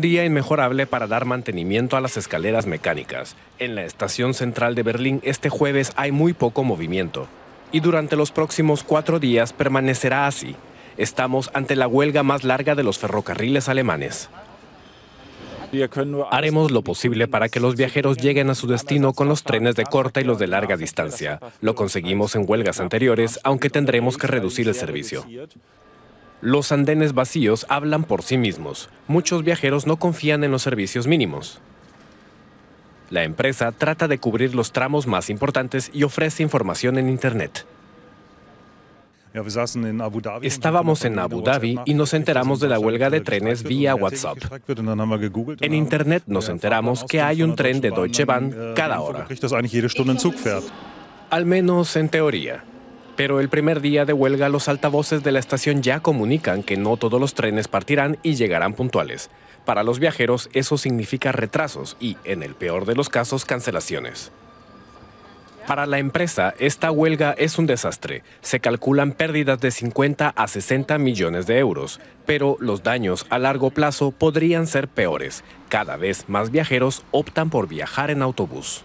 un día inmejorable para dar mantenimiento a las escaleras mecánicas. En la estación central de Berlín este jueves hay muy poco movimiento y durante los próximos cuatro días permanecerá así. Estamos ante la huelga más larga de los ferrocarriles alemanes. Haremos lo posible para que los viajeros lleguen a su destino con los trenes de corta y los de larga distancia. Lo conseguimos en huelgas anteriores, aunque tendremos que reducir el servicio. Los andenes vacíos hablan por sí mismos. Muchos viajeros no confían en los servicios mínimos. La empresa trata de cubrir los tramos más importantes y ofrece información en Internet. Estábamos en Abu Dhabi y nos enteramos de la huelga de trenes vía WhatsApp. En Internet nos enteramos que hay un tren de Deutsche Bahn cada hora. Al menos en teoría. Pero el primer día de huelga los altavoces de la estación ya comunican que no todos los trenes partirán y llegarán puntuales. Para los viajeros eso significa retrasos y, en el peor de los casos, cancelaciones. Para la empresa, esta huelga es un desastre. Se calculan pérdidas de 50 a 60 millones de euros, pero los daños a largo plazo podrían ser peores. Cada vez más viajeros optan por viajar en autobús.